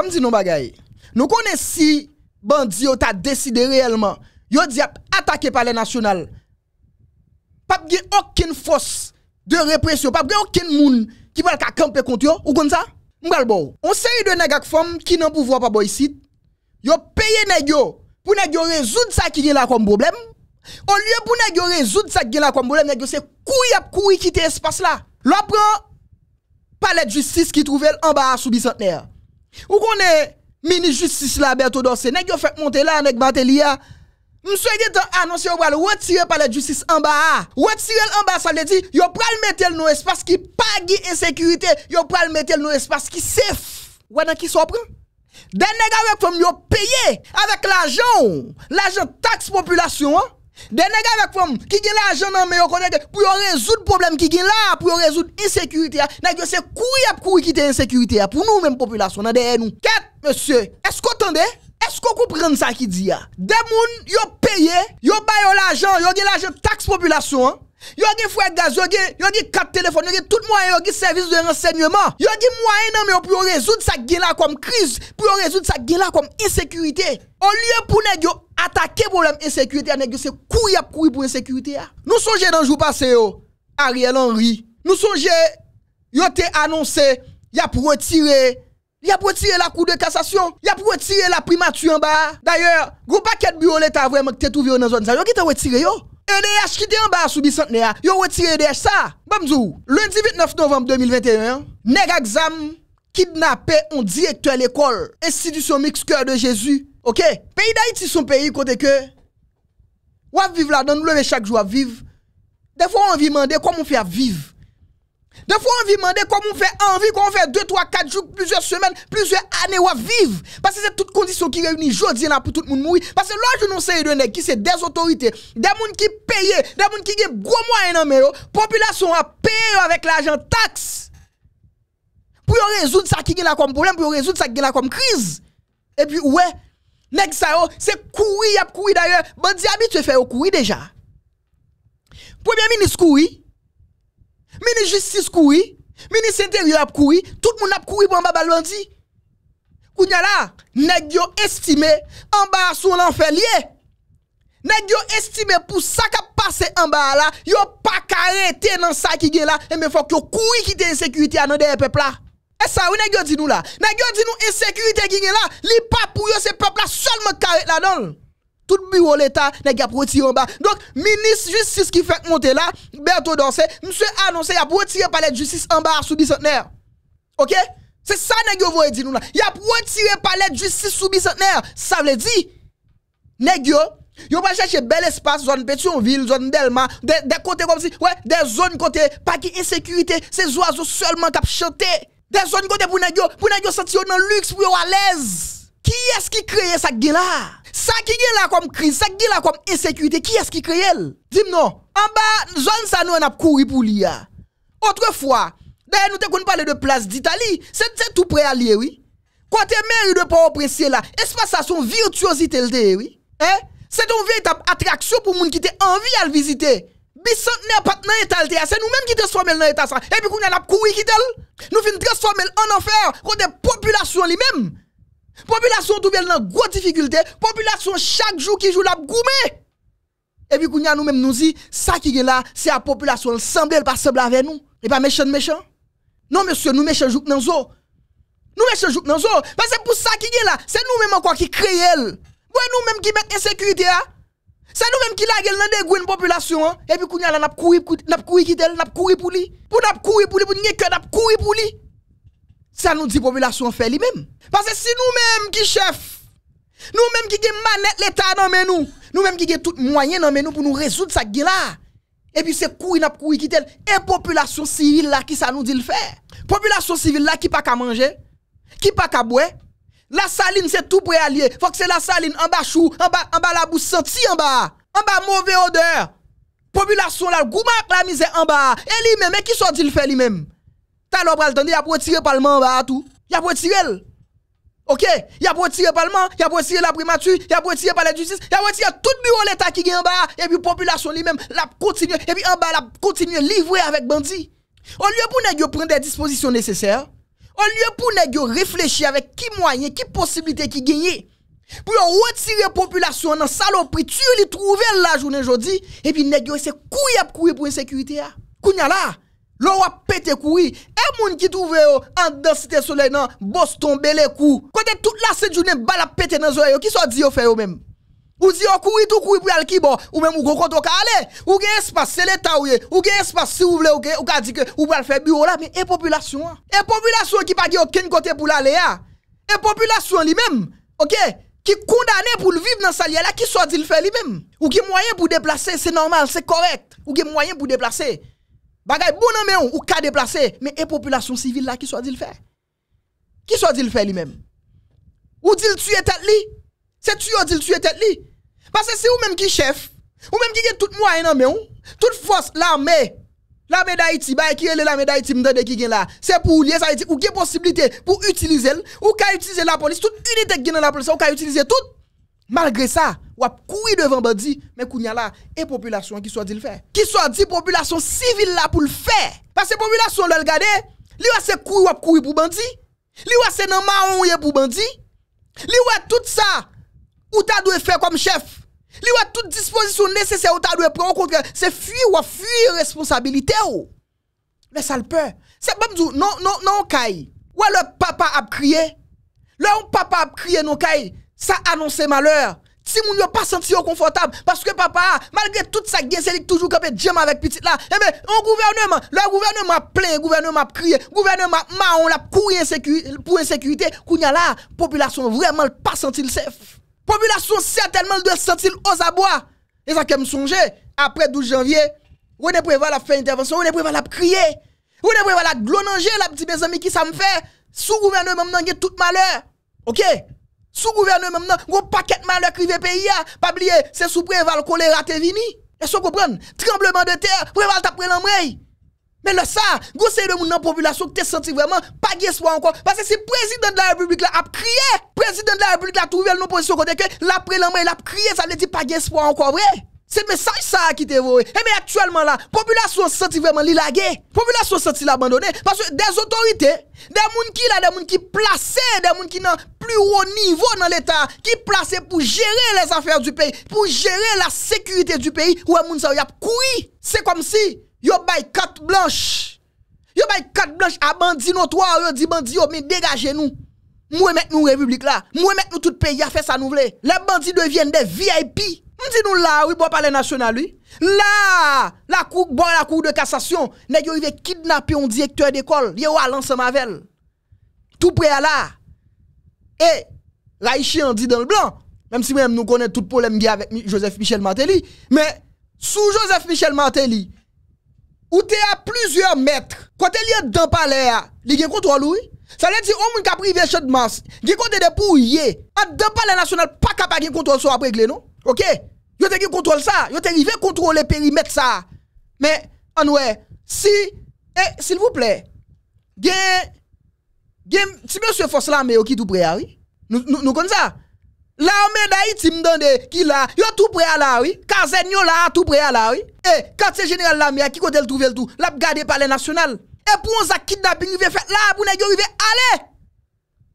Bon, non bagaille. Nous connaissons si bandit t'a décidé réellement, yo dit attaqué par les nationales. Pas bien aucune force de répression, pas bien aucun monde qui va camper contre yo ou comme ça. M'gal bon. On sait de nèg femmes qui n'en pouvoir pas boy site. Yo paye nèg yo pour nèg yo résoudre ça qui est là comme problème. Au lieu pour nèg yo résoudre ça qui est là comme problème, nèg yo c'est couille a couille quitter espace là. L'on prend palais de justice qui trouvait en bas sous bicentenaire. Ou est, ministre justice là Berto Dossé, nèg yo fait monter là nèg Batelia. Monsieur Gétan annonce yo pral retirer par la justice en bas. Retirer en bas ça veut dire yo le mettre dans espace qui pas de insécurité, yo le mettre dans espace qui safe. Ou dans qui s'en Des nèg avec comme yo payé avec l'argent, l'argent taxe population. Hein. De nega vek fwem, ki gen la ajan nan me yo konen, pou yo rezout problem, ki gen la pou yo rezout insekurity ya, nan yo se kouye ap kouye kite insekurity ya pou nou menm populasyon, nan deye nou. Ket, monsye, esko tande, esko koupren sa ki di ya? De moun, yo peye, yo bayo la ajan, yo gen la ajan, taks populasyon, Yo gen fouet gaz, yo a yo gen téléphone, yo gen tout moyen, yo gen service de renseignement. Yo gen moyen non mais pour résoudre ça gen comme crise, pour résoudre ça gen comme insécurité. Au lieu pour nèg attaquer problème insécurité, nèg yo c'est a coup pour insécurité. Nous sommes dans le jour passé yo, Ariel Henry. Nous songeons yo te annoncé y a pour retirer a la cour de cassation, il a retirer la primature en bas. D'ailleurs, gros paquet de bureau l'État vraiment que t'es trouvé dans zone ça. Yo qui t'a retiré yo EDH qui était en bas sous bicentenaire, yo retiré EDH ça. Bamzou, lundi 29 novembre 2021, nèg exam kidnappé un directeur l'école, institution mixte cœur de Jésus. OK, pays d'Haïti son pays côté que ou vivre là dans nous chaque jour à vivre. Des fois on vit demander comment on fait à vivre. De fois, on vit demander comment on fait envie, comment on fait 2, 3, 4 jours, plusieurs semaines, plusieurs années, on vivre. Parce que c'est toutes conditions qui réunissent aujourd'hui pour tout le monde mourir. Parce que là, nous série de qui c'est des autorités, des gens qui payent, des gens qui ont gros moyens dans population a payé avec l'argent taxe. Pour résoudre ça qui est là comme problème, pour résoudre ça qui est là comme crise. Et puis, ouais, nèg oh, c'est courir, y a courir d'ailleurs. Bandi habitué fait courir déjà. Premier ministre courir. Meni jistis koui, meni senter yo ap koui, tout moun ap koui pou anba balwanti. Kou nye la, nek yo estime, anba a sou l'anfe liye. Nek yo estime pou sa ka pase anba a la, yo pa karete nan sa ki gen la, e me fok yo koui kite insekuiti anon de pepe la. E sa ou nek yo di nou la, nek yo di nou insekuiti ki gen la, li pa pou yo se pepe la, sol me karete la donl. tout bureau l'État n'a pas retiré en bas. Donc, ministre justice qui fait monter là, bientôt danser, monsieur a annoncé qu'il a retiré palais de justice en bas sous bicentenaire. OK? C'est ça que vous voulez dire nous là. Il a retiré palais de justice sous bicentenaire. Ça veut dire, nèg yo, pas chercher bel espace, zone Pétionville, zone Delma, des de côtés comme si, ouais, des zones côté, pas qui insécurité, ces oiseaux seulement qui chanté. Des zones côté pour nèg pour nèg sentir dans luxe, pour yo à l'aise. Ki esk ki kreye sak gen la? Sak gen la kom kriz, sak gen la kom esekwite, ki esk ki kreye el? Dime nou, an ba zwan sa nou an ap kouri pou li a. Otre fwa, daye nou te kon pale de plas di Itali, se te tou pre al li e wii. Kwa te men yu de pa opresye la, espasa son virtuosi tel te e wii. Se ton vie yu tap atraksyon pou moun ki te anvi al vizite. Bisant ne pat nan etal te a, se nou menm ki te sformel nan etal sa. Epi kon an ap kouri ki tel? Nou fin tre sformel an anfer kwa de populasyon li menm. Population tout dans grosse difficulté. Population chaque jour qui joue la goumé. Et puis, nous même nous dit, ça qui est là, c'est la population, elle semble, pas semble avec nous. Et pas méchant, méchant. Non, monsieur, nous méchant jouons dans zo. Nous méchants jouons dans zo. Parce que pour ça qui est là, c'est nous-mêmes encore qui créons. Ouais, nous même qui mettons insécurité. Hein. C'est nous même qui la dans des population. Hein. Et puis, nous avons couru, nous avons nous avons couru pour lui. Pour nous couru pour lui, pour nous avons couru pour lui ça nous dit population fait lui-même. Parce que si nous-mêmes qui chef, nous-mêmes qui avons manette l'État dans nous, nous-mêmes qui avons tout moyen dans nous pour nous résoudre ça qui là. Et puis c'est couille n'a qui et population civile là qui ça nous dit le faire. Population civile là qui pas qu'à manger, qui pas qu'à boire. La saline c'est tout pour aller, Faut que c'est la saline en bas chou, en bas en bas la boue sentie, en bas, en bas mauvaise odeur. Population là gouma la misère en bas. Et lui-même qui soit dit le faire lui-même. Talon pral pour tirer par le parlement bas tout. Il a tirer OK, il a le parlement, il a tirer la primature, il a tirer par la justice, il a retiré tout bureau l'état qui est en bas et puis population lui-même l'a continue, et puis en bas l'a continue livrer avec bandits. Au lieu pour nèg prendre des dispositions nécessaires, au lieu pour nèg réfléchir avec qui moyen, qui possibilité qui gagner pour retirer la population dans saloperie, tu les trouver la journée aujourd'hui et puis nèg c'est couille pour insécurité. Ah. Kounya là. Lo wap pete koui, e moun ki touve yo an dan site sole nan bostonbe le kou. Kote tout la se jounen bala pete nan zoye yo, ki so di yo fe yo menm? Ou di yo koui tou koui pou yal ki bo, ou menm ou kou koto ka ale? Ou gen espase le tawe, ou gen espase si ou vle ou gen, ou ka di ke ou wal fe biro la, men e popilasyon. E popilasyon ki pa ge oken kote pou lale ya. E popilasyon li menm, ok? Ki kondane pou lviv nan sa liye la, ki so di lfe li menm? Ou gen mwayen pou deplase, se normal, se korekt. Ou gen mwayen pou deplase, se korekt. Bagay bon nan ou, ka déplacé, mais et population civile là qui soit dit le faire. Qui soit dit le faire lui-même. Ou dit le tuer tête li. C'est tu ou dit le tuer tête li. Parce que c'est ou même qui chef, ou même qui gagne tout moyen nan men ou, toute force l'armée L'armée d'Haïti, qui est l'armée d'Haïti, qui est là. C'est pour lier ça, ou qui possibilité pour utiliser, ou qui utiliser la police, toute unité qui est dans la police, ou qui utiliser tout. Malgre sa, wap koui devan bandi, men kounya la, e populasyon ki swa di l fè. Ki swa di populasyon sivil la pou l fè. Pase populasyon lè l gade, li wase koui wap koui pou bandi, li wase nanman woye pou bandi, li wase tout sa, ou ta dwe fè kom chef, li wase tout disposisyon nesesè ou ta dwe pran kontre, se fwi wap fwi responsabilite ou. Mè salpe. Se bèm djou, non, non, non kaye. Wè lè papa ap kriye, lè ou papa ap kriye non kaye, ça annonce malheur. Si moun pas senti yo confortable parce que papa malgré tout ça se c'est toujours campé djem avec petit là eh bien, on gouvernement le gouvernement plein gouvernement crié gouvernement on la couru pour insécurité kounya la population vraiment pas senti le chef population certainement doit sentir aux abois et ça kem me songer après 12 janvier René Préval a fait intervention René Préval a crié René Préval a à la petit mes amis qui ça me fait sous gouvernement m'nangye tout malheur OK sous gouvernement maintenant, gros paquet malheur qui pays pas oublier, c'est sous préval choléra t'es vini. Est-ce que vous comprenez Tremblement de terre, préval t'a pris Mais le ça, gros c'est de monde dans population qui t'es senti vraiment pas d'espoir encore parce que c'est président de la République là a crié, président de la République là trouvé une opposition côté que l'a pris l'embraye, l'a crié, ça veut dit pas d'espoir encore vrai. C'est message ça qui te voué. Et eh, mais actuellement là, population senti vraiment La Population senti l'abandonné. parce que des autorités, des gens qui là, des gens qui placés, des gens qui n'ont plus haut niveau dans l'État qui placé pour gérer les affaires du pays, pour gérer la sécurité du pays, ou moun mounsa y a C'est comme si yo bay carte blanche. Yo bay carte blanche à bandit notoire, yo dit bandit yo mais dégagez nous. Moi mettre nous république là, moi mettre nous tout pays a fait ça nous Les bandits deviennent des VIP. On dit nous là, oui, bon parler national, lui. Là, la cour, bon, la cour de cassation, nest yo kidnapper un directeur d'école, yo à l'ensemble avec. Tout près là. Et en dit dans le blanc, même si même nous connaissons tout le problème qui avec Joseph Michel Martelly, mais sous Joseph Michel Martelly, ou t'es à plusieurs mètres, quand tu es a dans palais, il y a contrôle, oui. Ça veut dire, on qui a privé chaud de masse, qui des de pouiller, ah, dans palais national, pas capable de contrôler ça après, non? Ok? Yo te contrôle ça, yo te arrivé contrôler périmètre ça. Mais, en ouais, si, et eh, s'il vous plaît, gen si monsieur force l'armée qui tout prêt oui. Nous nous comme ça. L'armée d'Haïti me donne qui là, yo tout prêt là oui. Kazen là tout prêt là oui. Et quand c'est général l'armée qui côté le trouver le tout, l'a garder par les national. Et pour on kidnapping veut fait là pour nèg arriver aller.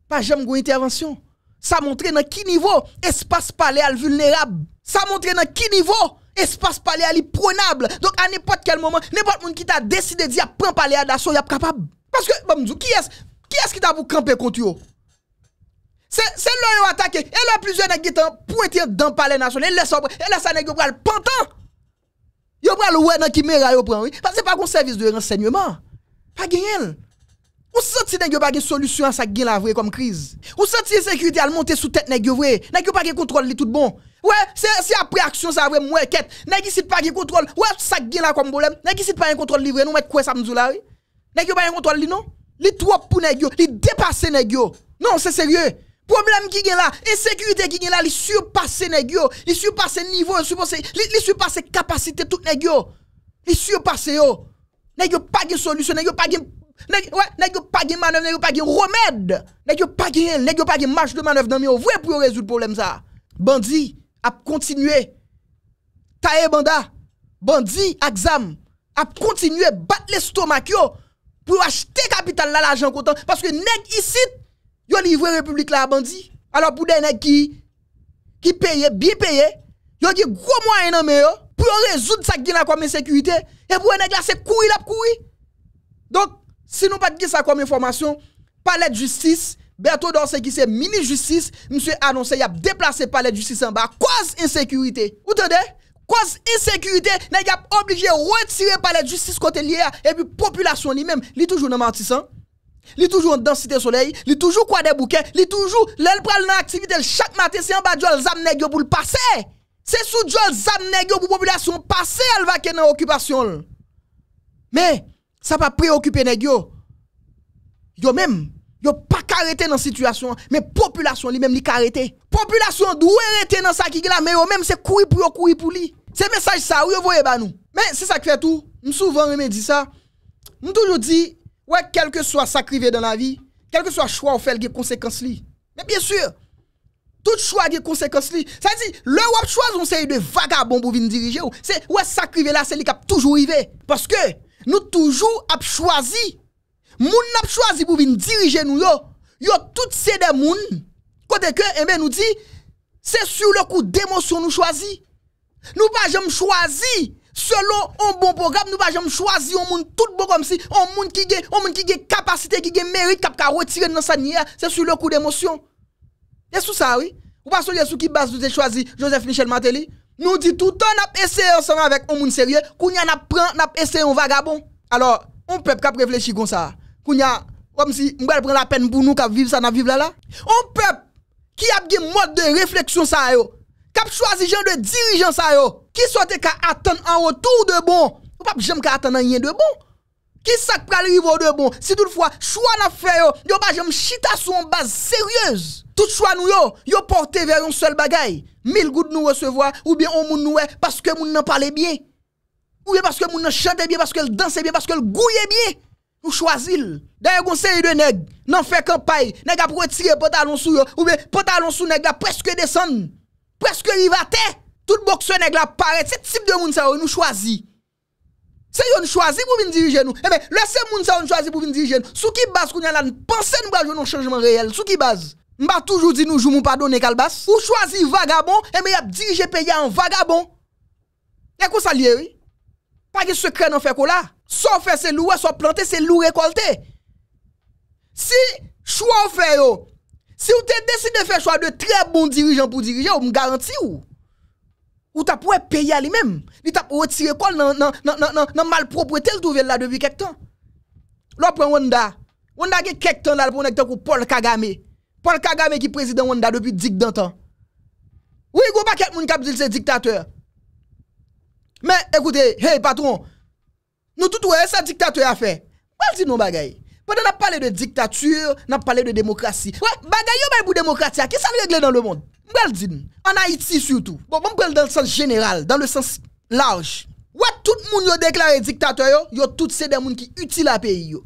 Pas jamais une intervention. Ça montre dans qui niveau espace palais vulnérable. Ça montre dans qui niveau espace palais est prenable. Donc à n'importe quel moment, n'importe monde qui t'a décidé d'y prendre palais d'assaut, y a capable. Parce que bon, qui est ce qui est-ce qui t'a pour camper contre eux c'est l'on attaqué. Et là, plusieurs nègres qui pointé dans le palais national. Et là, ça nègre qui le pantan. Yo pral le qui kimera yo pran, oui. Parce que pas un service de renseignement. Pas gagné. Ou senti nèg pas solution à ça gagne la vraie comme crise. Ou senti sécurité à monter sous tête nèg vrai. Nèg pas gen contrôle li tout bon. Ouais, c'est après action ça vrai moi quête. Nèg ici pas gen contrôle. Ouais, ça gagne la comme problème. Nèg ici pas un contrôle livré. nous mettre quoi ça m'dou là, oui. Nèg pas un contrôle non. Li twop pou negyo. Li depase negyo. Non, se serye. Problem ki gen la. Insekurite ki gen la. Li surpase negyo. Li surpase nivou. Li surpase kapasite tout negyo. Li surpase yo. Negyo pa gen solusyon. Negyo pa gen manov. Negyo pa gen romed. Negyo pa gen manov. Vwe pou yo rezout problem sa. Bandi ap kontinue. Tae banda. Bandi aksam. A kontinue bat le stomak yo. pou achte kapital la la ajan kontan, paske neg isit, yo li vwe republik la a bandi, alo pou den neg ki peye, bi peye, yo ki gwo mwa enan meyo, pou yo rezout sak dina kwa mwen sekurite, e pou en neg la se koui la p koui, donk, si nou pati gisa kwa mwen formasyon, palet justice, bentou dan se ki se mini justice, mswe anonse yap deplase palet justice anba, kwa zin sekurite, ou te de? Kwaz isekurite, neg ap obligye retire pa le justice kote liye a e bi populasyon li mem. Li toujou nan mantisan, li toujou nan densite solei, li toujou kwa de bouke, li toujou lel pral nan aktivite l chak mate, se an ba djol zan negyo pou l pase. Se sou djol zan negyo pou populasyon pase al vaken nan okupasyon l. Me, sa pa preokupen negyo. Yo mem. yo pas arrêté dans situation mais population li même li arrêté population doit arrêter dans ça qui là mais yo même c'est courir pour yon courir pour lui c'est message ça yo voyez ba nous mais c'est ça qui fait tout nous souvent me dit ça nous toujours dit ouais quel que soit sacrivé dans la vie quel que soit choix ou fait des conséquences li mais bien sûr tout choix a des conséquences li ça dit le wap choix on série de vagabond pour venir diriger c'est ouais sacrifice là c'est li qui toujours arrivé parce que nous toujours a choisi moun n'a choisi pour venir diriger nous yo yo tout c'est des moun côté que nous dit c'est sur le coup d'émotion nous choisi nous pas jamais choisi selon un bon programme nous pas jamais choisi un monde tout bon comme si un monde qui a un monde qui a capacité qui a mérite cap retirer dans sa c'est sur le coup d'émotion et sous ça oui ou pas sur qui base nous choisi Joseph Michel Mateli nous dit tout le temps n'a essayé ensemble avec un monde sérieux qu'on y a n'a prend essayé un vagabond alors on peut réfléchir réfléchir comme ça Koun ya wèm si mbèl pren la pen pou nou kap viv sa nan viv lè la. On pèp ki ap ge mode de refleksyon sa yo. Kap chwazi jen de dirijen sa yo. Ki sote ka atan an wotour de bon. Ou pap jenm ka atan an yen de bon. Ki sak pral rivou de bon. Si tout fwa chwa na fè yo, yo baje mchita sou an baz seryez. Tout chwa nou yo, yo porte ver yon sel bagay. Mil gout nou resevoa, ou bien on moun nou e, paske moun nan pale biye. Ou ye paske moun nan chante biye, paske l danse biye, paske l gouye biye. Nou chwazi lè. Dè yè kon se yè de neg, nan fè kampay, neg ap wè tire potalon sou yo, oube, potalon sou neg la preske desan, preske rivate, tout bokso neg la paret, se tip de moun sa wè nou chwazi. Se yo nou chwazi pou vin dirije nou, e mè, lè se moun sa wè nou chwazi pou vin dirije nou, sou ki baz koun yè lan, panse nou wè jou nou chanjman reyel, sou ki baz, mba toujou di nou jou mou padone kalbas, ou chwazi vagabon, e eh mè yè ap dirije pe yè an vagabon, e kon sa lè wè, Pas de secret dans fait là. Soit faire c'est loups, soit planté c'est louer récolté. Si choix fait yo, si vous décidez de faire choix de très bons dirigeants pour diriger, vous me garantit ou ou t'as pour payer à lui-même. Il t'a retiré quoi dans dans dans dans le trouvé là depuis quelques temps. Là prend Wanda. Wanda a quelques temps là pour temps Paul Kagame. Paul Kagame qui président Wanda depuis dix ans. Oui, go n'y a pas quelqu'un qui dit c'est dictateur. Mais écoutez, hey patron, nous tout ouais, ça dictateur a fait. Pas dit non bagaille. Pendant qu'on a parlé de dictature, on a parlé de démocratie. Ouais, bagaille pour démocratie, qui ça régler dans le monde Je dit en Haïti surtout. Bon, on dans le sens général, dans le sens large. Ouais, tout le monde a déclaré dictateur yo, yo tout ces des monde qui utile à pays yo.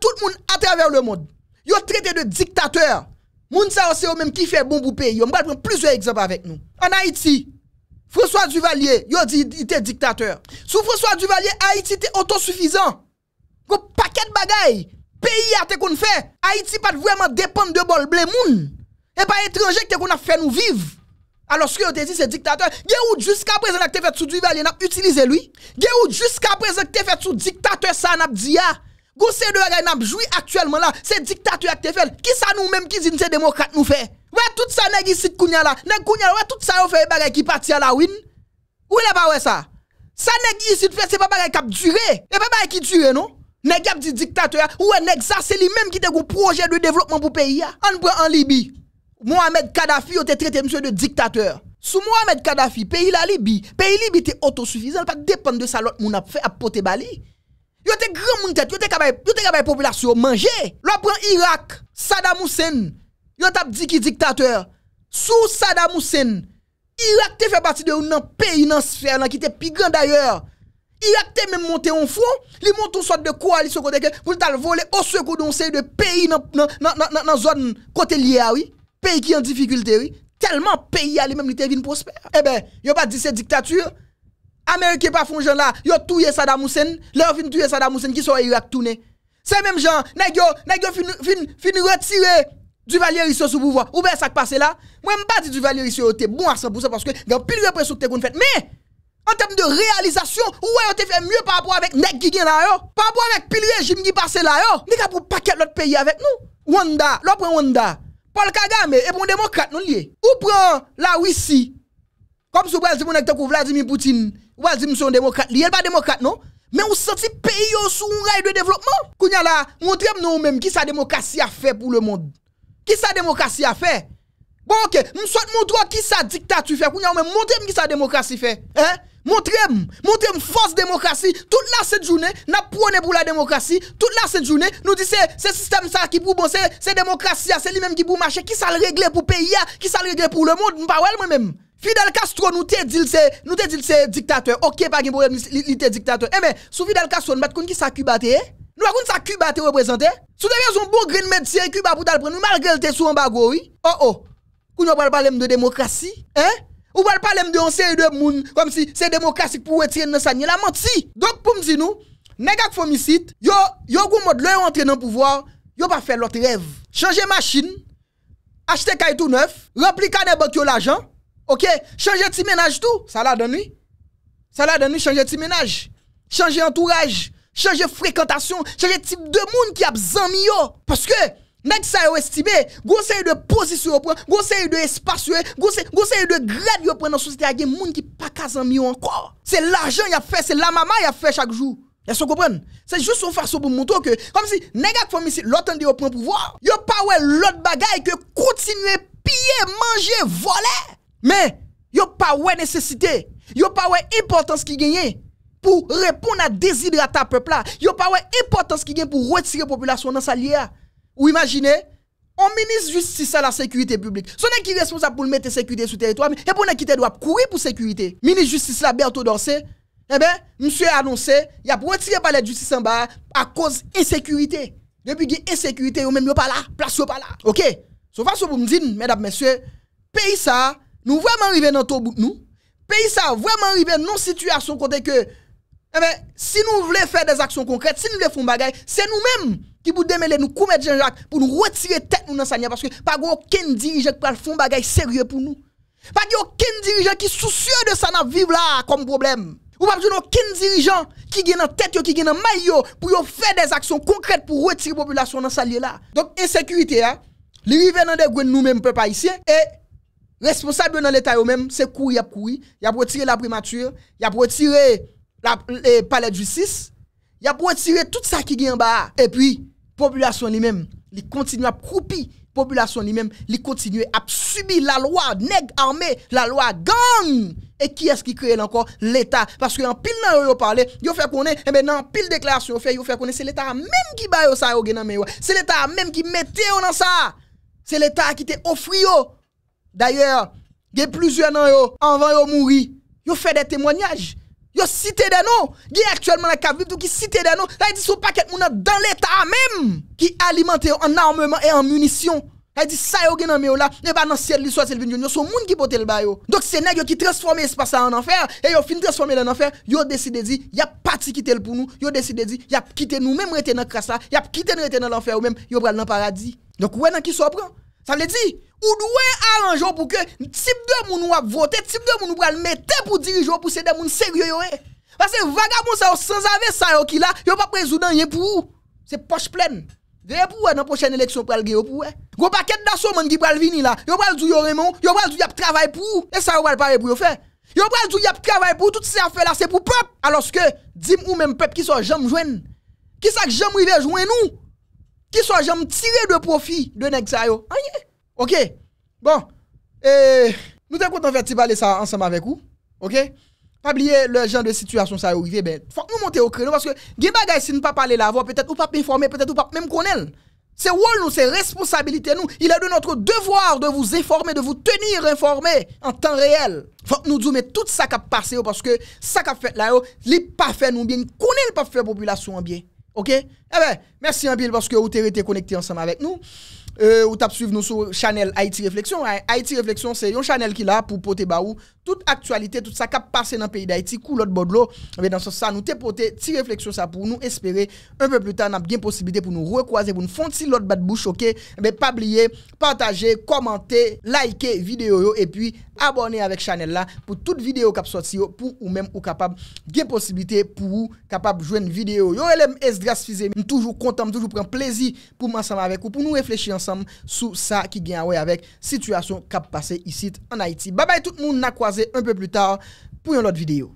tout le monde à travers le monde. Yo traité de dictateur. Moun ça c'est eux même qui fait bon pour pays. On va prendre plusieurs exemples avec nous. En Haïti, François Duvalier, il dit était dictateur. Sous François Duvalier, Haïti était autosuffisant. Go paquet de bagaille. Pays a te qu'on fait. Haïti pas vraiment dépend de bol blé moun. Et pas étranger que qu'on a fait nous vivre. Alors ce que te dit c'est dictateur, a ou jusqu'à présent que te fait sous Duvalier n'a utilisé lui. a ou jusqu'à présent que te fait sous dictateur ça n'a dit ya. c'est de bagaille n'a joui actuellement là, c'est dictateur qui te fait. Qui ça nous même qui dit c'est démocrate nous fait tout ça pas ici kounya là. Nèg kounya ouais tout ça yo fait bagay qui parti à la win. Où est pas ouais ça? Ça nèg ici fait c'est pas bagay qui durer. Et pas bagay qui durer non? Nèg a dit dictateur ou e nèg ça c'est lui même qui te un projet de développement pour pays On prend en Libye. Mohamed Kadhafi on te traité monsieur de dictateur. Sous Mohamed Kadhafi, pays la Libye, pays Libye était autosuffisant, pas dépendre de ça l'autre moun a fait à poter bali. Yo te grand moun tête, yo te capable, yo te capable population manger. L'on prend Irak, Saddam Hussein, Yon tap di ki diktatour. Sou Saddam Hussein. Irak te fe pati de ou nan peyi nan sfer nan ki te pigan dayor. Irak te menm monte yon fwo. Li monte ou sot de kwa li sou kote ke. Mou tal vole oswe kou donse yon de peyi nan zon kote liya wii. Peyi ki yon difikulte wii. Telman peyi a li menm li te vin posper. Ebe, eh yon pati di se diktatour. Amerike pa fon jan la. Yon touye Saddam Hussein. Lè yon fin touye Saddam Hussein ki sou Irak toune. Se menm jan. Nè gyo fin retire. Duvalier ici sous pouvoir. Ou bien ça qui passe là. Moi, je ne pas dit Duvalier ici était bon à 100% parce que il y a plus de répression que tu fait. Mais, en termes de réalisation, ouais, on te fait mieux par rapport avec Nek qui là, Par rapport avec pile régime qui passe là, yo. N'est pour paquet l'autre pays avec nous. Wanda, l'autre prend Wanda. Paul Kagame, et bon démocrate, non lié. Ou prend la Russie. Comme si vous avez dit, Vladimir Poutine, Vladimir un démocrate, n'est pas démocrate, non? Mais on senti pays sous un rail de développement. Quand là, montrez-nous même qui sa démocratie a fait pour le monde. Ki sa demokrasi a fe? Bon, ok, m sot moutro ki sa diktatu fe, pou yon mè m montre m ki sa demokrasi fe. Montre m, montre m fos demokrasi, tout la set jounè, na pwone pou la demokrasi, tout la set jounè, nou di se, se sistem sa ki pou bonse, se demokrasi a, se li mèm ki pou mache, ki sa l regle pou peyi a, ki sa l regle pou le moun, m pa wèl mè mèm. Fidel Castro nou te dil se diktatou, ok, pa gen pou li te diktatou, e eh mè, sou Fidel Castro nou bat kon ki sa kibate e? Eh? Nous avons ça Cuba te représenté. Sous devient un bon green médecin Cuba pour t'al prendre malgré le sous en oui. Oh oh. Kou nous parler de démocratie, hein? Ou pas parler de un série de moun comme si c'est démocratique pour retirer dans il la menti. Donc pour me dire nous, nèg ak fomicide, yo yo goun mode leur entrer dans pouvoir, yo pas faire l'autre rêve. Changer machine, acheter caille tout neuf, remplir cadet banque l'argent. OK, changer petit ménage tout, ça la donne Ça la donne changer petit ménage. Changer entourage changer fréquentation, changer type de monde qui a besoin vous. Parce que, nèg ça est estimé, conseil de position vous conseil de espace conseil de grade yo prend dans société a des monde qui pas ka zamio encore. C'est l'argent qu'il a fait, c'est la maman qu'il a fait chaque jour. vous comprenez? C'est juste une façon pour montrer que, comme si, nèg ak fami l'autre yo prend pouvoir, a pas l'autre bagaille que continuer piller, manger, voler. Mais, a pas ouais nécessité, a pas ouais importance qui gagne pour répondre à ta peuple là. Yo pas importance qui gen pour retirer population dans sa lière. Ou imaginez on ministre justice à la sécurité publique. Son qui responsable pour mettre sécurité sur territoire et pour qui doit courir pour sécurité. Ministre justice là bientôt danser. eh bien, monsieur a annoncé, il a retiré par la justice en bas à cause insécurité. Depuis qu'il y a insécurité, ou même yo pas là, place yo pas là. OK. Sauf so, façon pour me dire mesdames messieurs, pays ça nous vraiment arriver dans tout bout nous. Pays ça vraiment arriver dans une situation côté que eh bien, si nous voulons faire des actions concrètes, si nous voulons faire des choses, c'est nous-mêmes qui pouvons démêler nous commettre Jean-Jacques pour nous retirer tête nous dans parce que pas aucun dirigeant qui faire des choses sérieux pour nous. Pas aucun dirigeant qui soucieux de ça dans vivre là comme problème. Ou pas a aucun dirigeant qui gagne en tête qui gagne en maillot pour faire des actions concrètes pour retirer la population dans salier là. Donc insécurité hein, les dans des nous-mêmes peuple ici. et responsable dans l'état eux-mêmes, c'est courir y a courir, y a retirer la primature, y a retiré le palais de justice, il a retiré tout ça qui est en bas. Et puis, population lui-même, il continue à la Population lui-même, il continue à subir la loi nègre armée, la loi gang. Et qui est-ce qui crée encore l'État Parce que en pile dans yo parlé, yo fait qu'on est, et eh maintenant pile déclaration yo fait, yo fait qu'on est, c'est l'État même qui a ça yo C'est l'État même qui mettait yo dans ça. C'est l'État qui te offri yo. D'ailleurs, il y a plusieurs dans yo, avant yo mourir, yo fait des témoignages. Yo cité des noms, qui actuellement la Cavib qui cité des noms, là dit son paquet quelqu'un dans l'état même qui alimente en armement et en munitions. Elle dit ça y gen nan là, pas dans ciel li soit c'est vinn C'est moun qui pote le ba Donc c'est nèg qui transforme espace en enfer et yo fin transformer en enfer, ont décidé dit y a parti quitter le pour nous, yo décidé dit y a quitter nous même rester dans crasse là, y a quitter rester dans l'enfer ou même yo pral dans paradis. Donc ouais nan qui so prend ça veut dire, ou doit arranger pour que type de moun ou voter, type de moun ou le mettre pour diriger pour ces des moun sérieux eh. Parce que vagabond ça sans avec ça yo qui là, yo pas résoudre rien pour C'est poche pleine. Veye pour dans la prochaine élection pour a pour eh. Gros paquet moun qui pral venir là. Yo pral dire Raymond, yo pral dire travail pour et ça yo pral parler pour faire. Yo pral dire travail pour tout ces affaires là c'est pour peuple alors que dis ou même peuple qui sont jamais joindre. Qui sa que jamais rive joindre nous qui soit jamais tiré de profit de Nexayo. Ok. Bon. Et nous t'es faire de parler ça ensemble avec vous. Ok. Pas oublier le genre de situation ça arrive. Ben, faut que nous montions au créneau parce que, des bagages si nous pas parler la voix, peut-être ou pas informer, peut-être ou pas même connaître. C'est rôle nous, c'est responsabilité nous. Il est de notre devoir de vous informer, de vous tenir informé en temps réel. Faut que nous dire mais tout ça qui a passé parce que ça qui a fait là, il pas fait nous bien, connaît pas fait population bien. OK Eh bien, merci en pile parce que vous avez été connecté ensemble avec nous. Euh, vous ou tap suivre nous sur channel Haïti Réflexion. Hein, Haïti Réflexion, c'est un channel qui est là pour porter baou toute actualité, tout ça qui passé dans le pays d'Haïti, couleur de bord eh Dans ce sens, nous te porter petite réflexion ça pour nous espérer un peu plus tard, nous avons bien possibilité pour nous recroiser, pour nous faire l'autre de bouche, ok? Mais eh pas oublier, partager, commenter, liker vidéo et puis abone avek chanel la pou tout videyo kap soti yo pou ou mem ou kapab gen posibite pou ou kapab jwen videyo. Yo elem es dras fize, m toujou kontan, m toujou pren plezi pou m ansama avek ou pou nou reflechi ansam sou sa ki gen awe avek situasyon kap pase isit an Haiti. Babay tout moun na kwaze un peu plu tal pou yon lot videyo.